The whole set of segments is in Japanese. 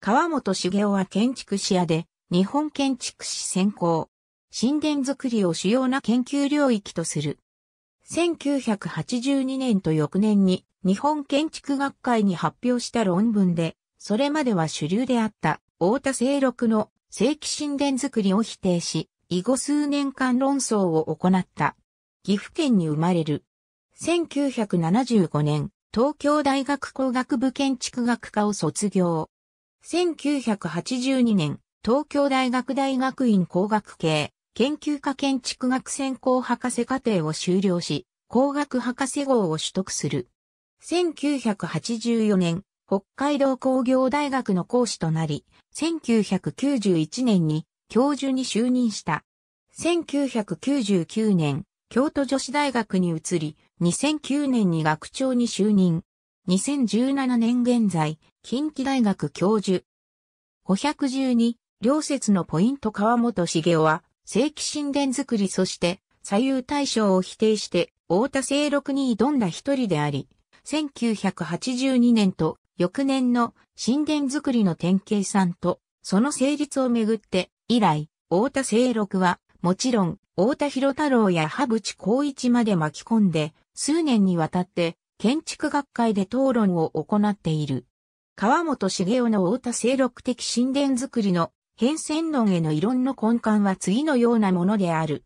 川本茂雄は建築士屋で、日本建築士専攻。神殿作りを主要な研究領域とする。1982年と翌年に日本建築学会に発表した論文で、それまでは主流であった大田清六の正規神殿作りを否定し、以後数年間論争を行った。岐阜県に生まれる。1975年、東京大学工学部建築学科を卒業。1982年、東京大学大学院工学系研究科建築学専攻博士課程を修了し、工学博士号を取得する。1984年、北海道工業大学の講師となり、1991年に教授に就任した。1999年、京都女子大学に移り、2009年に学長に就任。2017年現在、近畿大学教授。512、両説のポイント川本茂雄は、正規神殿作りそして、左右対称を否定して、大田聖六に挑んだ一人であり、1982年と翌年の神殿作りの典型さんと、その成立をめぐって、以来、大田聖六は、もちろん、大田博太郎や羽淵光一まで巻き込んで、数年にわたって、建築学会で討論を行っている。川本茂雄の太田清六的神殿づくりの変遷論への異論の根幹は次のようなものである。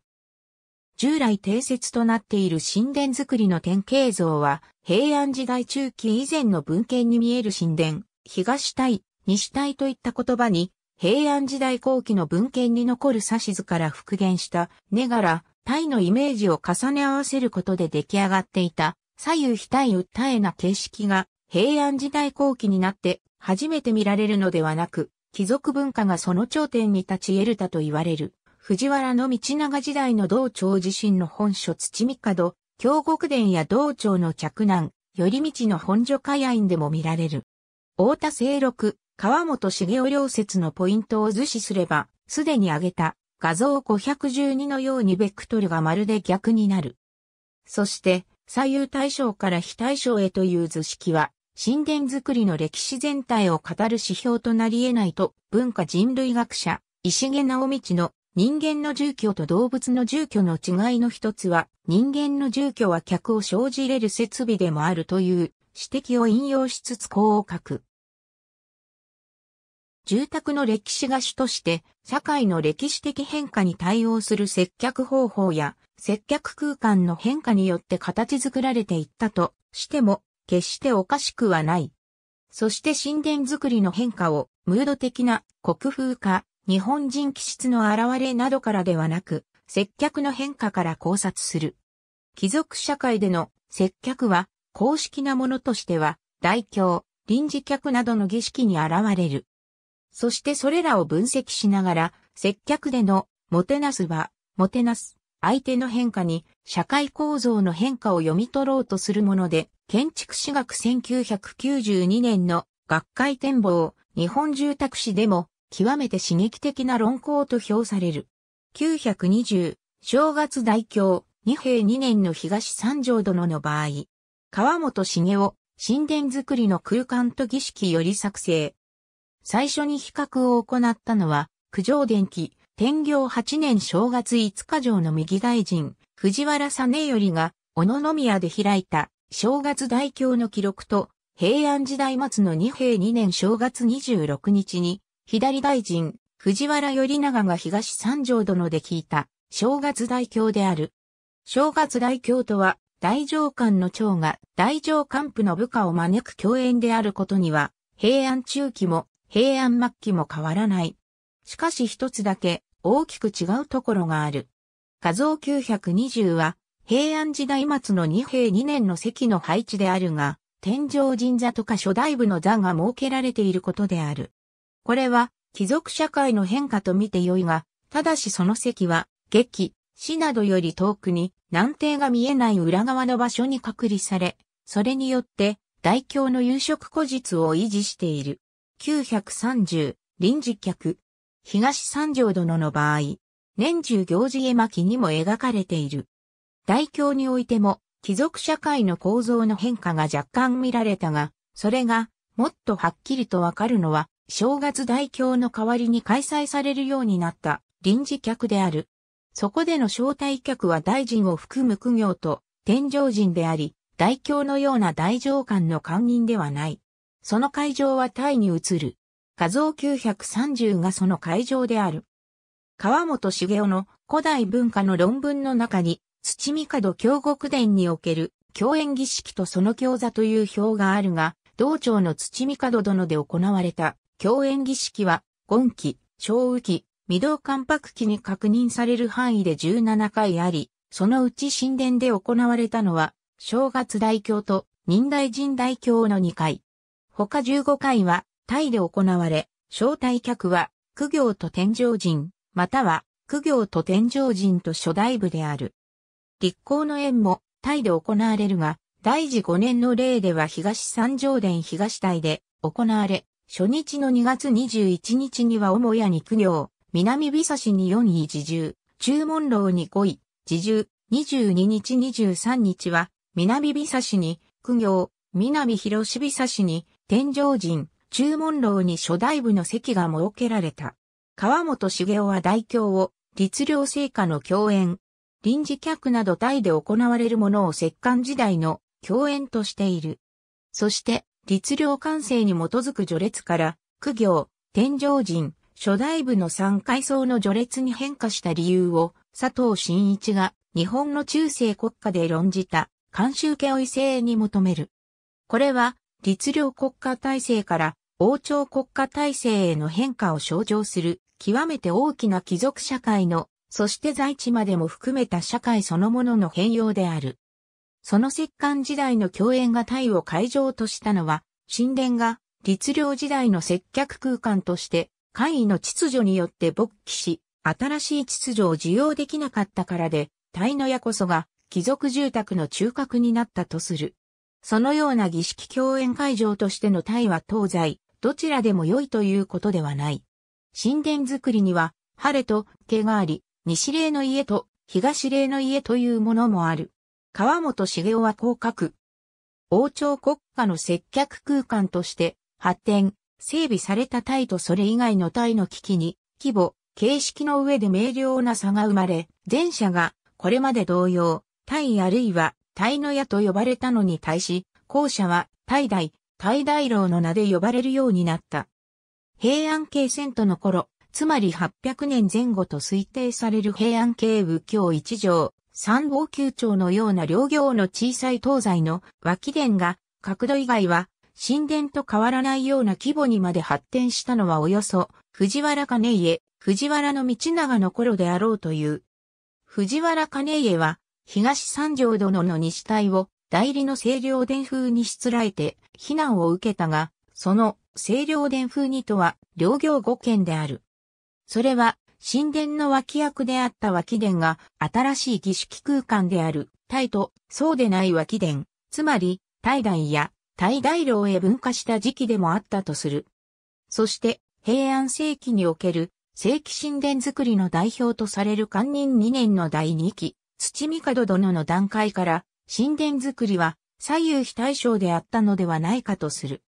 従来定説となっている神殿づくりの典型像は、平安時代中期以前の文献に見える神殿、東体、西体といった言葉に、平安時代後期の文献に残る指図から復元した、根柄、ら、体のイメージを重ね合わせることで出来上がっていた、左右非対訴えな形式が平安時代後期になって初めて見られるのではなく、貴族文化がその頂点に立ち得るたと言われる。藤原の道長時代の道長自身の本書土門、京極殿や道長の嫡男、頼道の本所会員でも見られる。大田清六、川本茂雄両説のポイントを図示すれば、すでに挙げた画像512のようにベクトルがまるで逆になる。そして、左右対称から非対称へという図式は、神殿作りの歴史全体を語る指標となり得ないと、文化人類学者、石毛直道の人間の住居と動物の住居の違いの一つは、人間の住居は客を生じれる設備でもあるという指摘を引用しつつこう書く。住宅の歴史が主として、社会の歴史的変化に対応する接客方法や、接客空間の変化によって形作られていったとしても、決しておかしくはない。そして神殿作りの変化を、ムード的な国風化、日本人気質の現れなどからではなく、接客の変化から考察する。貴族社会での接客は、公式なものとしては、大教、臨時客などの儀式に現れる。そしてそれらを分析しながら、接客での、もてなすは、もてなす、相手の変化に、社会構造の変化を読み取ろうとするもので、建築史学1992年の学会展望、日本住宅史でも、極めて刺激的な論考と評される。920、正月大教、二平二年の東三条殿の場合、川本茂雄、神殿作りの空間と儀式より作成、最初に比較を行ったのは、九条電機、天行八年正月五日城の右大臣、藤原実頼が、小野宮で開いた、正月大教の記録と、平安時代末の二平二年正月二十六日に、左大臣、藤原頼長が東三条殿で聞いた、正月大教である。正月大教とは、大上官の長が大上官府の部下を招く共演であることには、平安中期も平安末期も変わらない。しかし一つだけ大きく違うところがある。画像920は平安時代末の二平二年の席の配置であるが、天井神座とか初代部の座が設けられていることである。これは貴族社会の変化と見てよいが、ただしその席は、劇、死などより遠くに、南帝が見えない裏側の場所に隔離され、それによって、大教の夕食古実を維持している。930、臨時客。東三条殿の場合、年中行事絵巻にも描かれている。大教においても、貴族社会の構造の変化が若干見られたが、それが、もっとはっきりとわかるのは、正月大教の代わりに開催されるようになった臨時客である。そこでの招待客は大臣を含む苦行と天上人であり、大教のような大上官の官人ではない。その会場はタイに移る。画像930がその会場である。川本茂雄の古代文化の論文の中に、土見門京極殿における共演儀式とその教座という表があるが、道庁の土見門殿で行われた共演儀式は、今期、小雨期、未動関白期に確認される範囲で17回あり、そのうち神殿で行われたのは、正月大教と任大神大教の2回。他15回はタイで行われ、招待客は、苦行と天上人、または、苦行と天上人と初代部である。立行の縁もタイで行われるが、大時5年の例では東三条殿東大で行われ、初日の2月21日には母屋に苦行、南美佐市に4位自重、中門楼に5位、自重、22日23日は、南美佐市に苦行、南広志美佐市に天井陣、中門楼に初代部の席が設けられた。川本茂雄は大教を、律令聖火の共演、臨時客など大で行われるものを摂関時代の共演としている。そして、律令完成に基づく序列から、苦行、天井陣、初代部の三階層の序列に変化した理由を、佐藤真一が日本の中世国家で論じた、慣習家を異性に求める。これは、律令国家体制から王朝国家体制への変化を象徴する極めて大きな貴族社会の、そして在地までも含めた社会そのものの変容である。その摂関時代の共演がタイを会場としたのは、神殿が律令時代の接客空間として、会議の秩序によって勃起し、新しい秩序を受容できなかったからで、タイの矢こそが貴族住宅の中核になったとする。そのような儀式共演会場としてのタイは東西、どちらでも良いということではない。神殿作りには、晴れと毛があり、西霊の家と東霊の家というものもある。川本茂雄はこう書く。王朝国家の接客空間として発展、整備されたタイとそれ以外のタイの危機に、規模、形式の上で明瞭な差が生まれ、前者がこれまで同様、タイあるいは大の矢と呼ばれたのに対し、後者は、大大、大大老の名で呼ばれるようになった。平安系遷都の頃、つまり800年前後と推定される平安系武教一条、三号宮町のような両行の小さい東西の脇殿が、角度以外は、神殿と変わらないような規模にまで発展したのはおよそ、藤原兼家、藤原道長の頃であろうという。藤原兼家は、東三条殿の西隊を代理の清涼殿風にしつらえて避難を受けたが、その清涼殿風にとは両行五県である。それは神殿の脇役であった脇殿が新しい儀式空間である体とそうでない脇殿、つまり体大や体大楼へ分化した時期でもあったとする。そして平安世紀における正規神殿作りの代表とされる官人2年の第2期、土門殿の段階から神殿作りは左右非対称であったのではないかとする。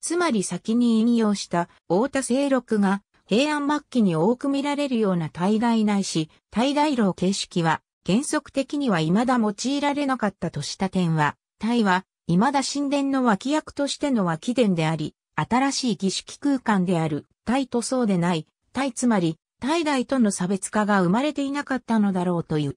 つまり先に引用した大田清六が平安末期に多く見られるような対外ないし、対外楼形式は原則的には未だ用いられなかったとした点は、対は未だ神殿の脇役としての脇殿であり、新しい儀式空間である対とそうでない、対つまり、対外との差別化が生まれていなかったのだろうという。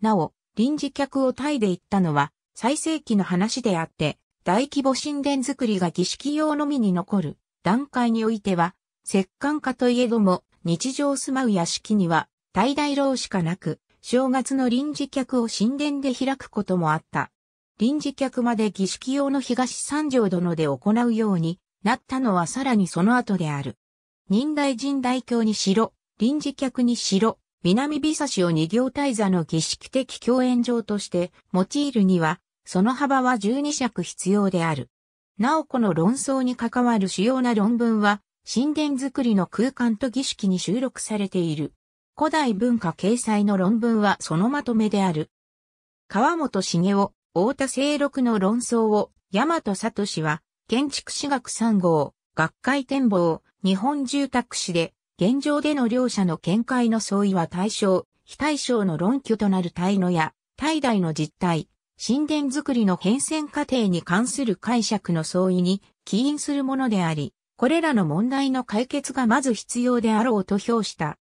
なお、臨時客をタイで行ったのは、最盛期の話であって、大規模神殿作りが儀式用のみに残る段階においては、石棺家といえども、日常住まう屋敷には、大大老しかなく、正月の臨時客を神殿で開くこともあった。臨時客まで儀式用の東三条殿で行うようになったのはさらにその後である。人大神大教にしろ、臨時客にしろ、南美差しを二行大座の儀式的共演場として用いるには、その幅は十二尺必要である。なおこの論争に関わる主要な論文は、神殿作りの空間と儀式に収録されている。古代文化掲載の論文はそのまとめである。川本茂雄、太田清六の論争を、大和聡は、建築史学3号、学会展望、日本住宅史で、現状での両者の見解の相違は対象、非対象の論拠となる対のや、対イの実態、神殿作りの変遷過程に関する解釈の相違に起因するものであり、これらの問題の解決がまず必要であろうと評した。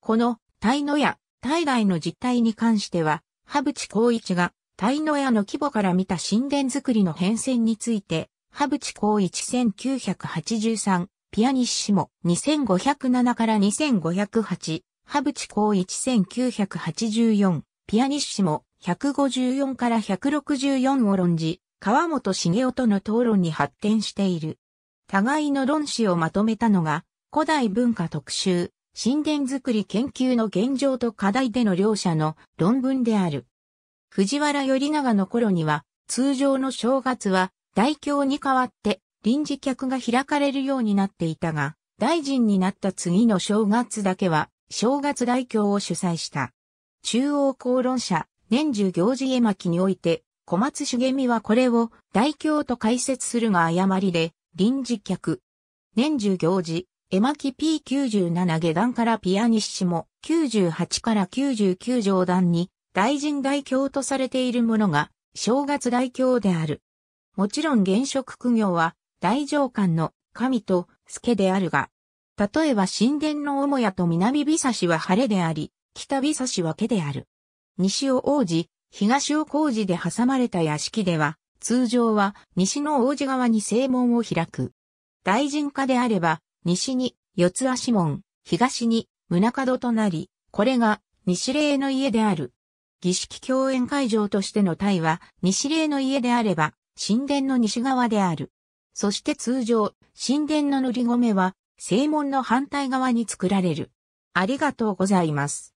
この、対のや、対イの実態に関しては、羽淵光一が、対のやの規模から見た神殿作りの変遷について、羽淵光一1983ピアニッシモ、2507から2508、ハブチ公一1984、ピアニッシモ、154から164を論じ、川本茂雄との討論に発展している。互いの論旨をまとめたのが、古代文化特集、神殿づくり研究の現状と課題での両者の論文である。藤原頼長の頃には、通常の正月は、大凶に代わって臨時客が開かれるようになっていたが、大臣になった次の正月だけは、正月大教を主催した。中央公論者、年中行事絵巻において、小松茂美はこれを大教と解説するが誤りで、臨時客。年中行事、絵巻 P97 下段からピアニッシモ98から99上段に大臣代表とされているものが正月代表である。もちろん現職苦行は大上官の神と助であるが、例えば神殿の母屋と南美差しは晴れであり、北美差しは家である。西を王子、東を工事で挟まれた屋敷では、通常は西の王子側に正門を開く。大臣家であれば、西に四つ足門、東に宗門となり、これが西霊の家である。儀式共演会場としての体は西霊の家であれば、神殿の西側である。そして通常、神殿の塗り込めは、正門の反対側に作られる。ありがとうございます。